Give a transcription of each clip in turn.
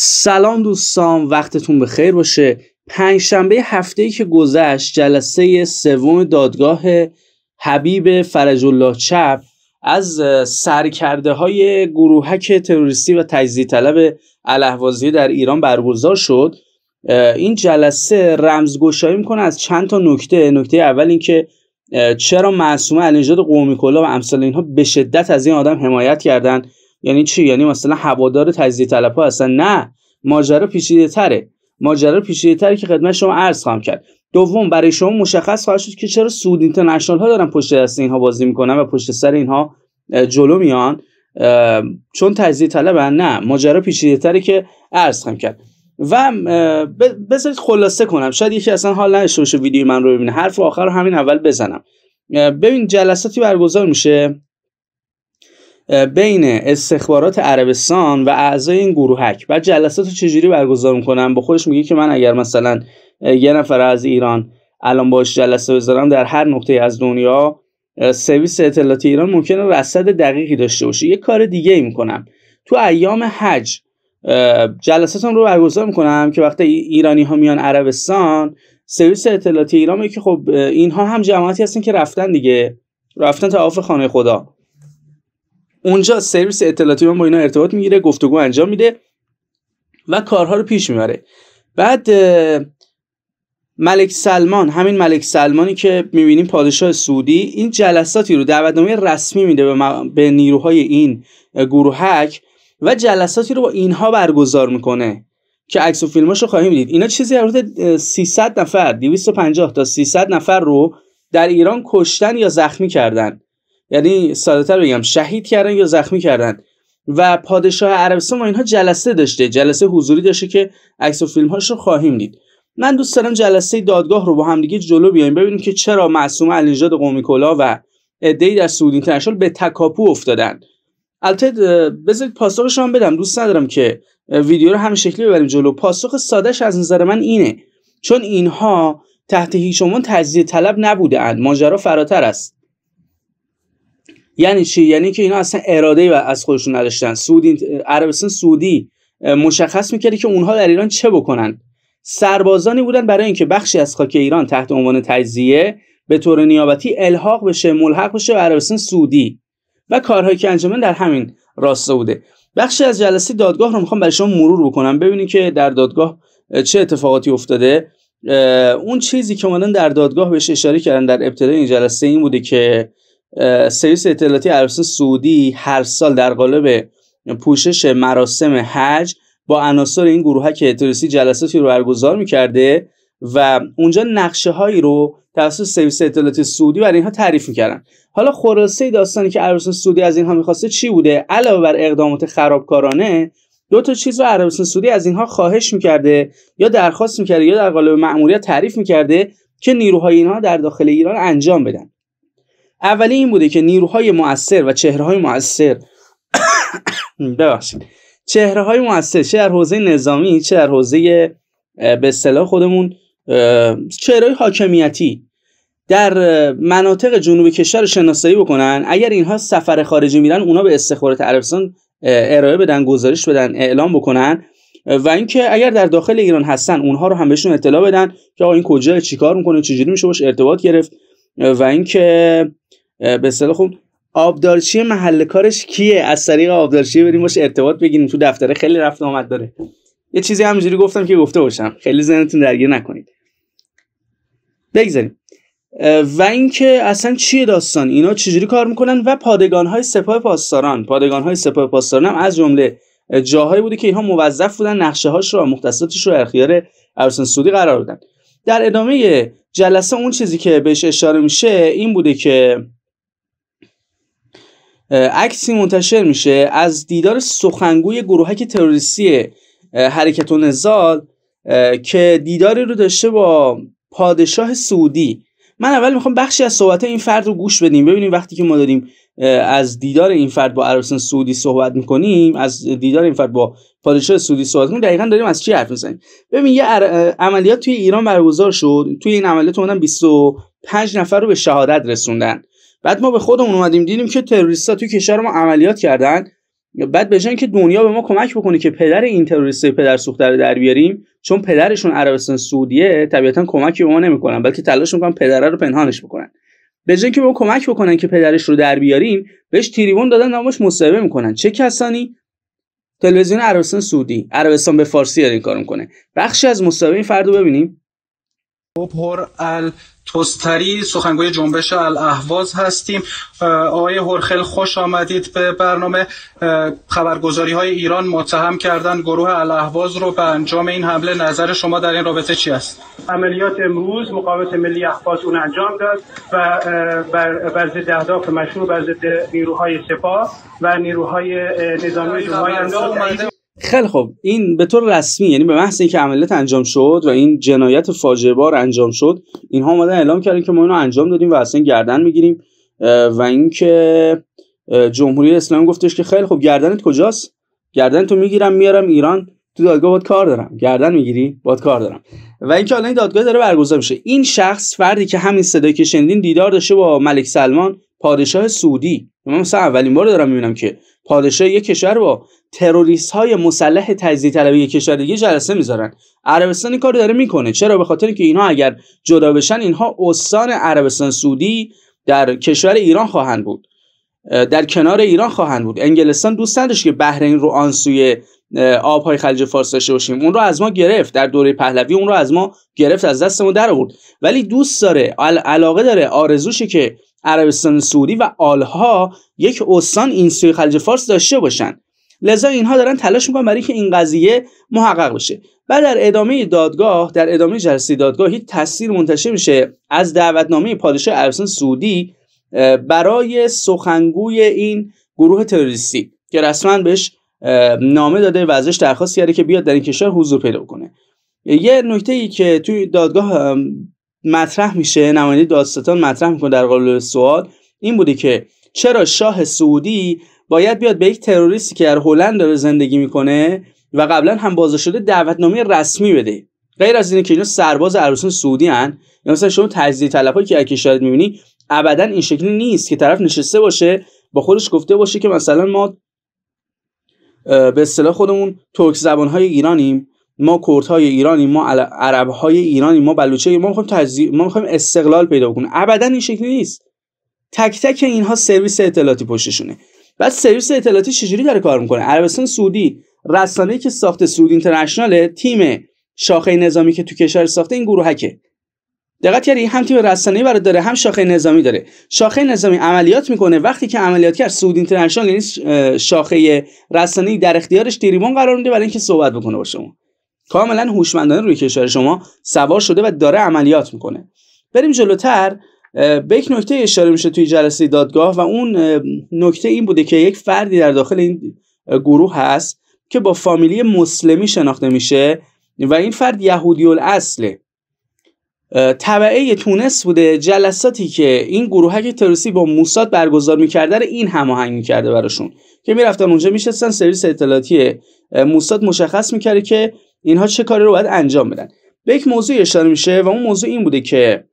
سلام دوستان وقتتون به خیر باشه پنج شنبه هفته که گذشت جلسه سوم دادگاه حبیب فرج چپ از سرکرده های گروهک تروریستی و تجزیه طلب الهوازی در ایران برگزار شد این جلسه رمزگشایی میکنه از چند تا نکته نکته اول اینکه چرا معصومه علینژاد قومی کلا و امثال اینها به شدت از این آدم حمایت کردند یعنی چی یعنی مثلا هوادار تجزیه طلب ها هستن نه ماجرا پیچیده تره ماجرا پیچیده تره که خدمت شما عرض خواهم کرد دوم برای شما مشخص خواهد شد که چرا سود اینترنشنال ها دارن پشت دست اینها بازی میکنن و پشت سر اینها جلو میان چون تجزیه طلبن نه ماجرا پیچیده تره که عرض خواهم کرد و بذارید خلاصه کنم شاید یکی اصلا حال نشه ویدیو من رو ببینه حرف آخر رو همین اول بزنم ببین جلساتی برگزار میشه بین استخبارات عربستان و اعضای این گروهک و جلسات رو چجوری برگزار میکنم با خودش میگه که من اگر مثلا یه نفر از ایران الان باش جلسه بذارم در هر نقطه از دنیا سرویس اطلاعات ایران ممکنه رصد دقیقی داشته باشه یه کار دیگه ای میکنم تو ایام حج جلساتم رو برگزار میکنم که وقتی ایرانی ها میان عربستان سرویس اطلاعاتی ایران که خب اینها هم جماعتی هستن که رفتن دیگه رفتن تا آف خانه خدا اونجا سرویس اطلاعاتی با اینا ارتباط میگیره گفتگو انجام میده و کارها رو پیش میبره بعد ملک سلمان همین ملک سلمانی که میبینیم پادشاه سعودی این جلساتی رو دعوتنامه رسمی میده به, به نیروهای این گروهک و جلساتی رو با اینها برگزار میکنه که عکس و فیلماش رو خواهیم دید اینا چیزی حدود 300 نفر 250 تا 300 نفر رو در ایران کشتن یا زخمی کردن یعنی تر بگم شهید کردن یا زخمی کردن و پادشاه عربستان و اینها جلسه داشته جلسه حضوری داشته که عکس و فیلم هاش رو خواهیم دید من دوست دارم جلسه دادگاه رو با هم دیگه جلو بیایم ببینیم که چرا معصومه علیزاده قومی کلا و عدهای در سعودی اینترنشنال به تکاپو افتادن البته بذارید پاسخش بدم دوست ندارم که ویدیو رو همین شکلی ببریم جلو پاسخ سادهش از نظر من اینه چون اینها تحت هیچ عنوان تجزیه طلب نبودهاند ماجرا فراتر است یعنی چی یعنی که اینا اصلا اراده و از خودشون نداشتن سعودی عربستان سعودی مشخص میکردی که اونها در ایران چه بکنن سربازانی بودن برای اینکه بخشی از خاک ایران تحت عنوان تجزیه به طور نیابتی الحاق بشه ملحق بشه به عربستان سعودی و کارهایی که در همین راسته بوده بخشی از جلسه دادگاه رو میخوام برای شما مرور بکنم ببینید که در دادگاه چه اتفاقاتی افتاده اون چیزی که اومدن در دادگاه بهش اشاره کردن در ابتدای این جلسه این بوده که سرویس اطلاعاتی عربستان سعودی هر سال در قالب پوشش مراسم حج با عناصر این که تروریستی جلساتی رو برگزار میکرده و اونجا نقشه هایی رو توسط سرویس اطلاعاتی سعودی برای اینها تعریف میکردن حالا خلاصه داستانی که عربستان سعودی از اینها میخواسته چی بوده علاوه بر اقدامات خرابکارانه دو تا چیز رو عربستان سعودی از اینها خواهش میکرده یا درخواست میکرده یا در قالب مأموریت تعریف میکرده که نیروهای اینها در داخل ایران انجام بدن اولی این بوده که نیروهای مؤثر و های مؤثر ببخشید چهره های مؤثر چه در حوزه نظامی چه در حوزه به اصطلاح خودمون چهره حاکمیتی در مناطق جنوب کشور شناسایی بکنن اگر اینها سفر خارجی میرن اونا به استخبارات عربستان ارائه بدن گزارش بدن اعلام بکنن و اینکه اگر در داخل ایران هستن اونها رو هم بهشون اطلاع بدن که آقا این کجا چیکار میکنه چجوری میشه باش ارتباط گرفت و اینکه به اصطلاح خب آبدارچی محل کارش کیه از طریق آبدارچی بریم باش ارتباط بگیریم تو دفتره خیلی رفت آمد داره یه چیزی همینجوری گفتم که گفته باشم خیلی ذهنتون درگیر نکنید بگذاریم و اینکه اصلا چیه داستان اینا چجوری کار میکنن و پادگان های سپاه پاسداران پادگان های سپاه پاسداران هم از جمله جاهایی بوده که اینها موظف بودن نقشه هاش رو مختصاتش رو اختیار ارسن سودی قرار دادن در ادامه جلسه اون چیزی که بهش اشاره میشه این بوده که عکسی منتشر میشه از دیدار سخنگوی گروهک تروریستی حرکت و نزال که دیداری رو داشته با پادشاه سعودی من اول میخوام بخشی از صحبت این فرد رو گوش بدیم ببینیم وقتی که ما داریم از دیدار این فرد با عربستان سعودی صحبت میکنیم از دیدار این فرد با پادشاه سعودی صحبت میکنیم دقیقا داریم از چی حرف میزنیم ببین یه عملیات توی ایران برگزار شد توی این عملیات اومدن 25 نفر رو به شهادت رسوندن بعد ما به خودمون اومدیم دیدیم که تروریستا تو کشور ما عملیات کردن بعد به که دنیا به ما کمک بکنه که پدر این تروریست پدر سوخته رو در بیاریم چون پدرشون عربستان سعودیه طبیعتا کمکی به ما نمیکنن بلکه تلاش میکنن پدره رو پنهانش بکنن به که به ما کمک بکنن که پدرش رو در بیاریم بهش تریبون دادن نامش مصاحبه میکنن چه کسانی تلویزیون عربستان سعودی عربستان به فارسی این کارو میکنه بخشی از مصاحبه این فرد ببینیم پر ال سخنگوی جنبش الاهواز هستیم آقای هرخل خوش آمدید به برنامه خبرگزاری های ایران متهم کردن گروه الاهواز رو به انجام این حمله نظر شما در این رابطه چی است عملیات امروز مقاومت ملی اهواز اون انجام داد و بر بر ضد اهداف مشروع بر ضد نیروهای سپاه و نیروهای نظامی جمهوری خیلی خب این به طور رسمی یعنی به محض اینکه عملیات انجام شد و این جنایت فاجعه بار انجام شد اینها اومدن اعلام کردن که ما اینو انجام دادیم و اصلا گردن میگیریم و اینکه جمهوری اسلامی گفتش که خیلی خب گردنت کجاست گردن تو میگیرم میارم ایران تو دادگاه باد کار دارم گردن میگیری باد کار دارم و اینکه الان این دادگاه داره برگزار میشه این شخص فردی که همین صدا که شنیدین دیدار داشته با ملک سلمان پادشاه سعودی من مثلا اولین بار دارم میبینم که پادشاه یک کشور با تروریست های مسلح تجزیه طلبی کشور دیگه جلسه میذارن عربستان این کارو داره میکنه چرا به خاطر اینکه اینها اگر جدا بشن اینها استان عربستان سعودی در کشور ایران خواهند بود در کنار ایران خواهند بود انگلستان دوست نداشت که بحرین رو آن سوی آبهای خلیج فارس داشته باشیم اون رو از ما گرفت در دوره پهلوی اون رو از ما گرفت از ما در آورد ولی دوست داره علاقه داره آرزوشه که عربستان سعودی و آلها یک استان این سوی خلیج فارس داشته باشن لذا اینها دارن تلاش میکنن برای که این قضیه محقق بشه و در ادامه دادگاه در ادامه جلسه دادگاه یک تصویر منتشر میشه از دعوتنامه پادشاه عربستان سعودی برای سخنگوی این گروه تروریستی که رسما بهش نامه داده و ازش درخواست کرده که بیاد در این کشور حضور پیدا کنه یه نکته ای که توی دادگاه مطرح میشه نماینده داستان مطرح میکنه در قالب سوال این بوده که چرا شاه سعودی باید بیاد به یک تروریستی که در هلند داره زندگی میکنه و قبلا هم بازداشت شده دعوتنامه رسمی بده غیر از اینه که اینا سرباز عربستان سعودی ان یعنی مثلا شما تجزیه طلبایی که شاید میبینی ابدا این شکلی نیست که طرف نشسته باشه با خودش گفته باشه که مثلا ما به اصطلاح خودمون ترک زبان های ایرانیم ما کردهای ایرانی ما عربهای ایرانی ما بلوچه ما میخوایم تجزیه ما میخوایم استقلال پیدا کنیم ابدا این شکلی نیست تک تک اینها سرویس اطلاعاتی پشتشونه بعد سرویس اطلاعاتی چجوری داره کار میکنه عربستان سعودی رسانه‌ای که ساخت سعودی اینترنشنال تیم شاخه نظامی که تو کشور ساخته این گروهکه دقت کردی هم تیم رسانه‌ای برات داره هم شاخه نظامی داره شاخه نظامی عملیات میکنه وقتی که عملیات کرد سعود اینترنشنال یعنی شاخه رسانه‌ای در اختیارش تریبون قرار میده برای اینکه صحبت بکنه با شما کاملا هوشمندانه روی کشور شما سوار شده و داره عملیات میکنه بریم جلوتر به یک نکته اشاره میشه توی جلسه دادگاه و اون نکته این بوده که یک فردی در داخل این گروه هست که با فامیلی مسلمی شناخته میشه و این فرد یهودی الاصله طبعه تونس بوده جلساتی که این گروه های تروریستی با موساد برگزار میکرده رو این هماهنگ میکرده براشون که میرفتن اونجا میشستن سرویس اطلاعاتی موساد مشخص میکرده که اینها چه کاری رو باید انجام بدن به یک موضوع اشاره میشه و اون موضوع این بوده که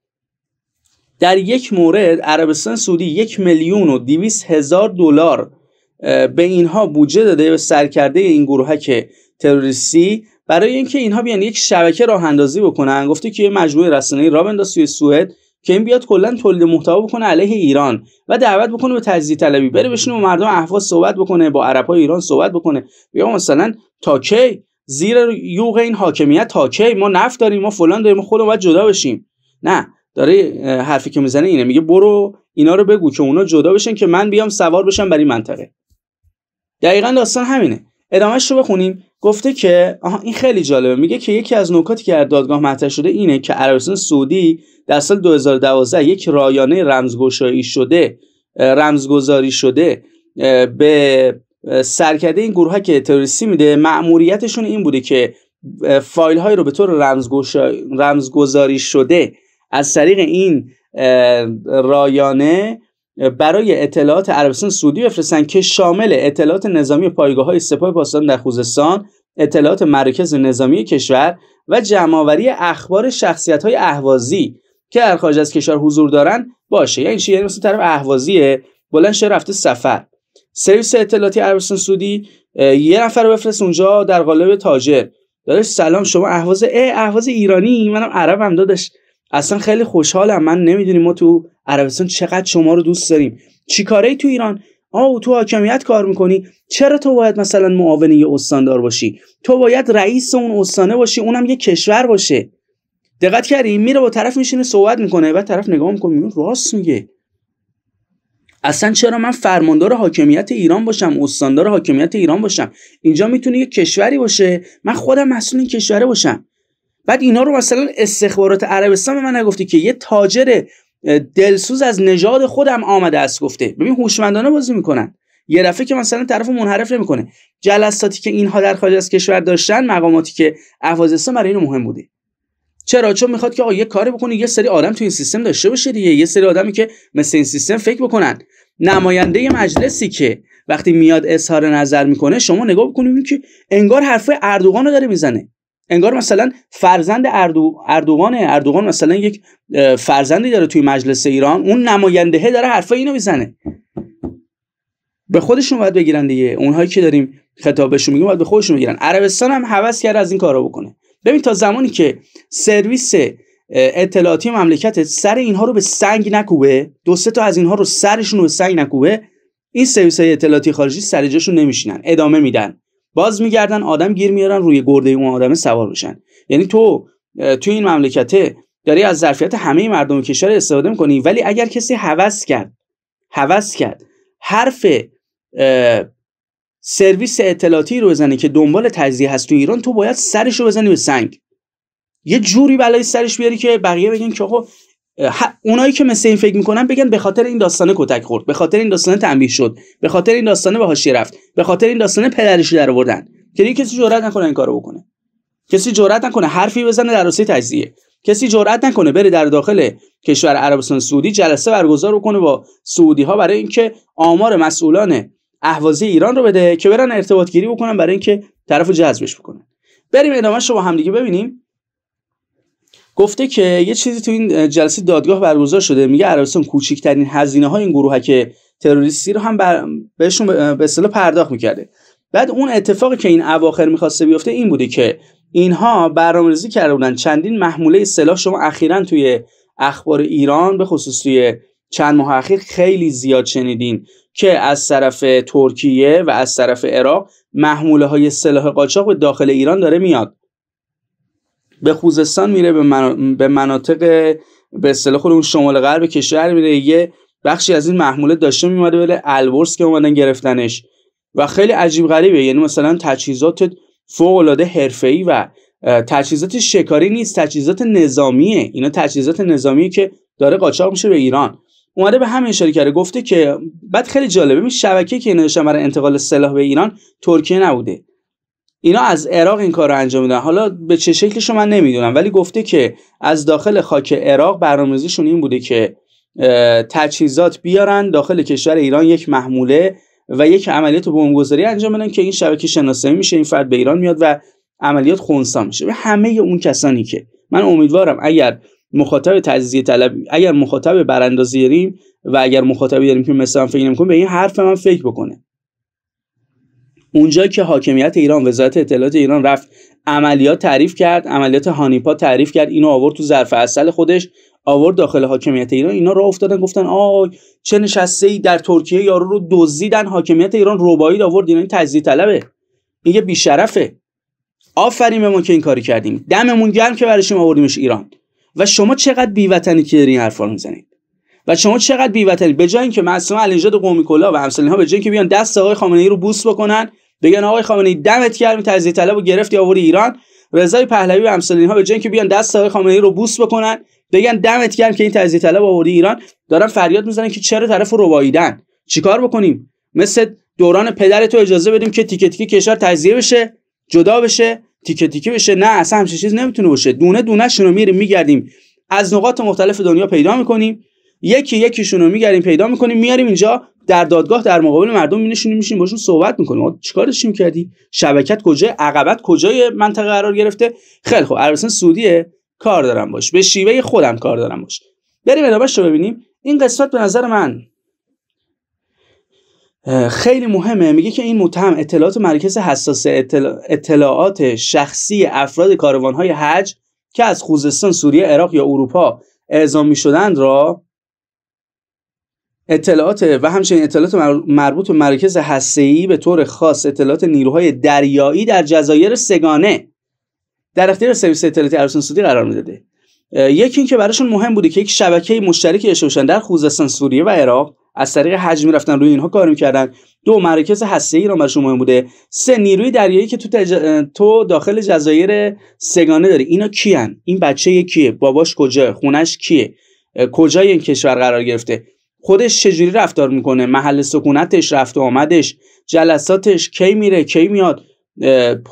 در یک مورد عربستان سعودی یک میلیون و دیویس هزار دلار به اینها بودجه داده به سرکرده این گروهک تروریستی برای اینکه اینها بیان یک شبکه راه اندازی بکنن گفته که یه مجموعه رسانه‌ای راه بنداز سوی سوئد که این بیاد کلا تولید محتوا بکنه علیه ایران و دعوت بکنه به تجزیه طلبی بره بشینه با مردم احواز صحبت بکنه با های ایران صحبت بکنه بیا مثلا تا کی زیر یوغ این حاکمیت تا کی ما نفت داریم ما فلان داریم ما خودمون باید جدا بشیم نه داره حرفی که میزنه اینه میگه برو اینا رو بگو که اونا جدا بشن که من بیام سوار بشم برای منطقه دقیقا داستان همینه ادامهش رو بخونیم گفته که آها این خیلی جالبه میگه که یکی از نکاتی که در دادگاه مطرح شده اینه که عربستان سعودی در سال 2012 یک رایانه رمزگشایی شده رمزگذاری شده به سرکده این گروه ها که تروریستی میده معموریتشون این بوده که فایل هایی رو به طور رمزگذاری شده از طریق این رایانه برای اطلاعات عربستان سعودی بفرستن که شامل اطلاعات نظامی پایگاه های سپاه پاسداران در خوزستان اطلاعات مرکز نظامی کشور و جمعآوری اخبار شخصیت های اهوازی که در خارج از کشور حضور دارن باشه یعنی چی یعنی مثلا طرف اهوازیه بلند رفته سفر سرویس اطلاعاتی عربستان سعودی یه نفر رو بفرست اونجا در قالب تاجر داداش سلام شما اهواز ای اهواز ایرانی منم عربم داداش اصلا خیلی خوشحالم من نمیدونی ما تو عربستان چقدر شما رو دوست داریم چی کاره تو ایران آو تو حاکمیت کار میکنی چرا تو باید مثلا معاون یه استاندار باشی تو باید رئیس اون استانه باشی اونم یه کشور باشه دقت کردی میره با طرف میشینه صحبت میکنه و طرف نگاه میکنه راست میگه اصلا چرا من فرماندار حاکمیت ایران باشم استاندار حاکمیت ایران باشم اینجا میتونه یه کشوری باشه من خودم مسئول این کشوره باشم بعد اینا رو مثلا استخبارات عربستان به من نگفته که یه تاجر دلسوز از نژاد خودم آمده است گفته ببین هوشمندانه بازی میکنن یه دفعه که مثلا طرف منحرف نمیکنه جلساتی که اینها در خارج از کشور داشتن مقاماتی که احوازستان برای اینو مهم بوده چرا چون میخواد که آقا یه کاری بکنه یه سری آدم تو این سیستم داشته باشه دیگه یه سری آدمی که مثل این سیستم فکر بکنن نماینده مجلسی که وقتی میاد اظهار نظر میکنه شما نگاه بکنید که انگار حرفه اردوغان رو داره میزنه انگار مثلا فرزند اردو... اردوغان اردوغان مثلا یک فرزندی داره توی مجلس ایران اون نماینده داره حرفه اینو میزنه به خودشون باید بگیرن دیگه اونهایی که داریم خطابشون میگیم باید به خودشون بگیرن عربستان هم حوض کرده از این کارا بکنه ببین تا زمانی که سرویس اطلاعاتی مملکت سر اینها رو به سنگ نکوبه دو سه تا از اینها رو سرشون رو به سنگ نکوبه این سرویس های اطلاعاتی خارجی سر جاشون نمیشینن ادامه میدن باز میگردن آدم گیر میارن روی گرده اون آدم سوار بشن یعنی تو توی این مملکت داری از ظرفیت همه مردم کشور استفاده میکنی ولی اگر کسی هوس کرد هوس کرد حرف سرویس اطلاعاتی رو بزنه که دنبال تجزیه هست تو ایران تو باید سرش رو بزنی به سنگ یه جوری بلای سرش بیاری که بقیه بگن که خب اونایی که مثل این فکر میکنن بگن به خاطر این داستانه کتک خورد به خاطر این داستانه تنبیه شد به خاطر این داستانه به حاشیه رفت به خاطر این داستانه پدرش در آوردن که کسی جرئت نکنه این کارو بکنه کسی جرئت نکنه حرفی بزنه در راستای تجزیه کسی جرئت نکنه بره در داخل کشور عربستان سعودی جلسه برگزار کنه با سعودی ها برای اینکه آمار مسئولان احوازی ایران رو بده که برن ارتباط گیری بکنن برای اینکه طرفو جذبش بکنن بریم ادامه شما هم دیگه ببینیم گفته که یه چیزی تو این جلسه دادگاه برگزار شده میگه عربستان کوچکترین هزینه های این گروه که تروریستی رو هم بر... بهشون به اصطلاح پرداخت میکرده بعد اون اتفاقی که این اواخر میخواسته بیفته این بوده که اینها برنامه‌ریزی کرده بودن چندین محموله سلاح شما اخیرا توی اخبار ایران به خصوص توی چند ماه اخیر خیلی زیاد شنیدین که از طرف ترکیه و از طرف عراق محموله های سلاح قاچاق به داخل ایران داره میاد به خوزستان میره به, به مناطق به اصطلاح خود اون شمال غرب کشور میره یه بخشی از این محموله داشته میومده ولی بله البرز که اومدن گرفتنش و خیلی عجیب غریبه یعنی مثلا تجهیزات فوق العاده حرفه‌ای و تجهیزات شکاری نیست تجهیزات نظامیه اینا تجهیزات نظامیه که داره قاچاق میشه به ایران اومده به همین اشاره کرده گفته که بعد خیلی جالبه این شبکه که اینا برای انتقال سلاح به ایران ترکیه نبوده اینا از عراق این کار رو انجام میدن حالا به چه شکلش من نمیدونم ولی گفته که از داخل خاک عراق برنامه‌ریزیشون این بوده که تجهیزات بیارن داخل کشور ایران یک محموله و یک عملیات بمبگذاری انجام بدن که این شبکه شناسایی میشه این فرد به ایران میاد و عملیات خونسا میشه همه اون کسانی که من امیدوارم اگر مخاطب تجزیه طلب اگر مخاطب براندازی داریم و اگر مخاطبی داریم که مثلا فکر نمیکنه به این حرف من فکر بکنه اونجا که حاکمیت ایران وزارت اطلاعات ایران رفت عملیات تعریف کرد عملیات هانیپا تعریف کرد اینو آورد تو ظرف اصل خودش آورد داخل حاکمیت ایران اینا رو افتادن گفتن آی چه نشسته ای در ترکیه یارو رو دزدیدن حاکمیت ایران ربایی آورد اینا این تجزیه طلبه این یه شرفه آفرین به ما که این کاری کردیم دممون گرم که برای آوردیمش ایران و شما چقدر بیوطنی که این حرفا رو میزنید و شما چقدر بیوطنی به جای اینکه معصوم نژاد قومی کلا و همسلین ها به جای اینکه بیان دست آقای خامنه ای رو بوس بکنن بگن آقای خامنه ای دمت گرم تجزیه طلبو گرفتی آوری ایران رضای پهلوی و همسلین ها به جای اینکه بیان دست آقای خامنه ای رو بوس بکنن بگن دمت گرم که این تجزیه طلب آوری ایران دارن فریاد میزنن که چرا طرف رو رباییدن چیکار بکنیم مثل دوران پدر اجازه بدیم که تیکه تیکه کشور تجزیه بشه جدا بشه تیکه تیکه بشه نه اصلا همچین چیز نمیتونه باشه دونه دونه رو میریم میگردیم از نقاط مختلف دنیا پیدا میکنیم یکی یکیشون رو میگردیم پیدا میکنیم میاریم اینجا در دادگاه در مقابل مردم مینشینیم میشیم باشون صحبت میکنیم ما چیکارش کردی شبکت کجای عقبت کجای منطقه قرار گرفته خیلی خوب عربستان سعودیه کار دارم باش به شیوه خودم کار دارم باش بریم ادامهش رو ببینیم این قسمت به نظر من خیلی مهمه میگه که این متهم اطلاعات مرکز حساس اطلاعات شخصی افراد کاروانهای حج که از خوزستان، سوریه، عراق یا اروپا اعزام میشدند را اطلاعات و همچنین اطلاعات مربوط به مرکز هسته‌ای به طور خاص اطلاعات نیروهای دریایی در جزایر سگانه در اختیار سرویس اطلاعاتی عربستان سعودی قرار میداده یکی اینکه براشون مهم بوده که یک شبکه مشترکی داشته باشن در خوزستان سوریه و عراق از طریق حجم رفتن روی اینها کار میکردن دو مرکز هسته ایران برای شما بوده سه نیروی دریایی که تو, تو داخل جزایر سگانه داری اینا کیان این بچه کیه باباش کجا خونش کیه کجای این کشور قرار گرفته خودش چجوری رفتار میکنه محل سکونتش رفت و آمدش جلساتش کی میره کی میاد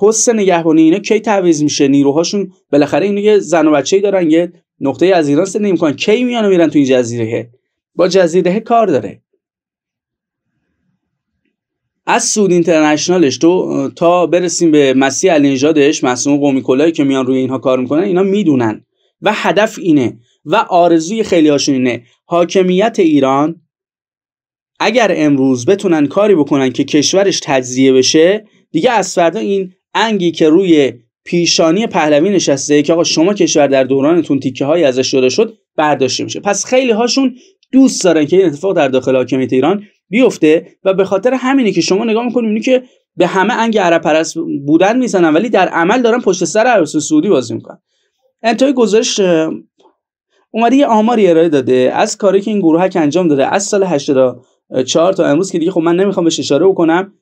پست نگهبانی اینا کی تعویض میشه نیروهاشون بالاخره اینا یه زن و بچه‌ای دارن یه نقطه از ایران سن نمی‌کنن کی میان میرن تو این جزیره با جزیره کار داره از سود اینترنشنالش تو تا برسیم به مسیح علی نژادش مسئول قومی کلایی که میان روی اینها کار میکنن اینا میدونن و هدف اینه و آرزوی خیلی هاشون اینه حاکمیت ایران اگر امروز بتونن کاری بکنن که کشورش تجزیه بشه دیگه از فردا این انگی که روی پیشانی پهلوی نشسته که آقا شما کشور در دورانتون تیکه هایی ازش شده شد برداشته میشه پس خیلی هاشون دوست دارن که این اتفاق در داخل حاکمیت ایران بیفته و به خاطر همینه که شما نگاه میکنید اینی که به همه انگ عرب پرست بودن میزنن ولی در عمل دارن پشت سر عربستان سعودی بازی میکنن انتهای گزارش اومده یه آماری ارائه داده از کاری که این که انجام داده از سال 84 تا امروز که دیگه خب من نمیخوام بهش اشاره بکنم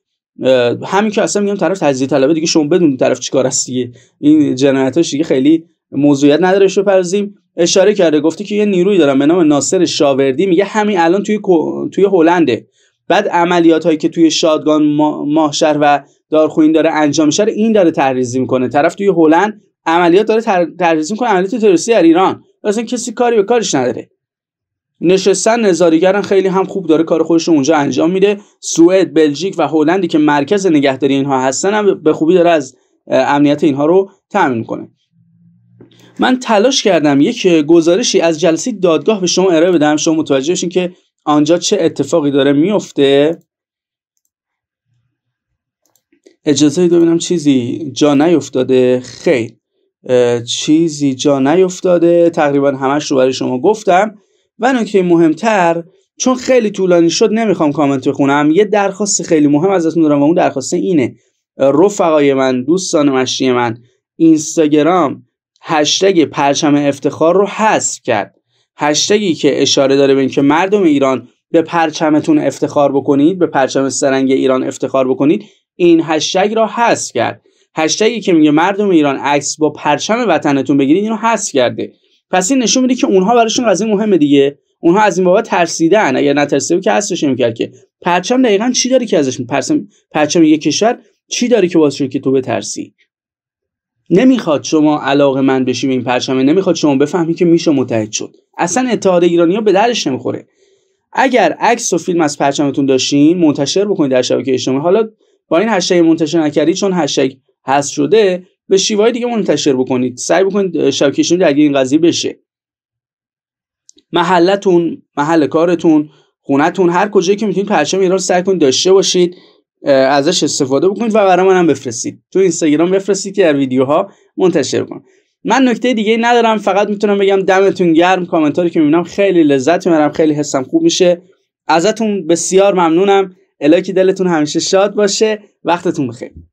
همین که اصلا میگم طرف تجزیه طلبه دیگه شما بدون طرف چیکار است دیگه این جنایتاش دیگه خیلی موضوعیت نداره شو پرزیم اشاره کرده گفته که یه نیروی دارم. به نام ناصر شاوردی میگه همین الان توی توی هلنده بعد عملیات هایی که توی شادگان ماشر و دارخوین داره انجام میشه این داره تحریزی میکنه طرف توی هلند عملیات داره تحریزی میکنه عملیات تروریستی در ایران اصلا کسی کاری به کارش نداره نشستن نظاریگران خیلی هم خوب داره کار خودش اونجا انجام میده سوئد بلژیک و هلندی که مرکز نگهداری اینها هستن هم به خوبی داره از امنیت اینها رو تامین میکنه. من تلاش کردم یک گزارشی از جلسه دادگاه به شما ارائه بدم شما متوجه بشین که آنجا چه اتفاقی داره میفته اجازه ببینم چیزی جا نیفتاده خیر چیزی جا نیفتاده تقریبا همش رو برای شما گفتم و نکته مهمتر چون خیلی طولانی شد نمیخوام کامنت بخونم یه درخواست خیلی مهم ازتون دارم و اون درخواست اینه رفقای من دوستان مشتی من اینستاگرام هشتگ پرچم افتخار رو حذف کرد هشتگی که اشاره داره به اینکه مردم ایران به پرچمتون افتخار بکنید به پرچم سرنگ ایران افتخار بکنید این هشتگ را حذف کرد هشتگی که میگه مردم ایران عکس با پرچم وطنتون بگیرید اینو حذف کرده پس این نشون میده که اونها براشون قضیه مهمه دیگه اونها از این بابت ترسیدن اگر نترسیدن که حذفش نمیکرد که پرچم دقیقا چی داری که ازش پرچم پرچم یک کشور چی داری که واسه که تو بترسی نمیخواد شما علاقه من بشی به این پرچمه نمیخواد شما بفهمی که میشه متحد شد اصلا اتحاد ایرانیا به درش نمیخوره اگر عکس و فیلم از پرچمتون داشتین منتشر بکنید در شبکه اجتماعی حالا با این هشتگ منتشر نکردید چون هشتگ هست شده به شیوه دیگه منتشر بکنید سعی بکنید شبکه اجتماعی درگیر این قضیه بشه محلتون محل کارتون خونتون هر کجایی که میتونید پرچم ایران سعی کنید داشته باشید ازش استفاده بکنید و برای منم بفرستید تو اینستاگرام بفرستید که در ویدیوها منتشر کنم من نکته دیگه ندارم فقط میتونم بگم دمتون گرم کامنتاری که میبینم خیلی لذت میبرم خیلی حسم خوب میشه ازتون بسیار ممنونم الهی که دلتون همیشه شاد باشه وقتتون بخیر